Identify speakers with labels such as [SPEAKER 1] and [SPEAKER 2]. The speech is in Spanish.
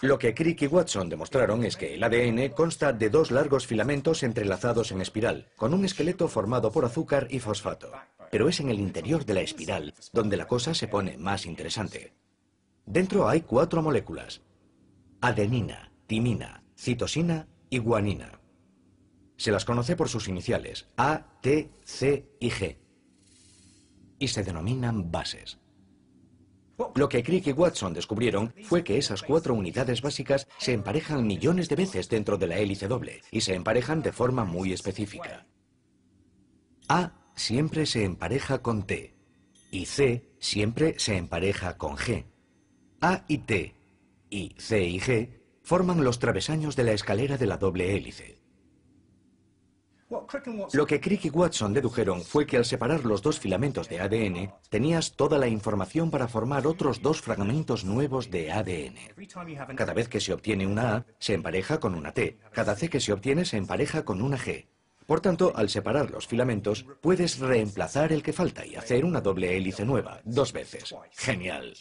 [SPEAKER 1] Lo que Crick y Watson demostraron es que el ADN consta de dos largos filamentos entrelazados en espiral, con un esqueleto formado por azúcar y fosfato. Pero es en el interior de la espiral donde la cosa se pone más interesante. Dentro hay cuatro moléculas, adenina, timina, citosina y guanina. Se las conoce por sus iniciales A, T, C y G. Y se denominan bases. Lo que Crick y Watson descubrieron fue que esas cuatro unidades básicas se emparejan millones de veces dentro de la hélice doble y se emparejan de forma muy específica. A siempre se empareja con T y C siempre se empareja con G. A y T y C y G forman los travesaños de la escalera de la doble hélice. Lo que Crick y Watson dedujeron fue que al separar los dos filamentos de ADN, tenías toda la información para formar otros dos fragmentos nuevos de ADN. Cada vez que se obtiene una A, se empareja con una T. Cada C que se obtiene se empareja con una G. Por tanto, al separar los filamentos, puedes reemplazar el que falta y hacer una doble hélice nueva, dos veces. Genial.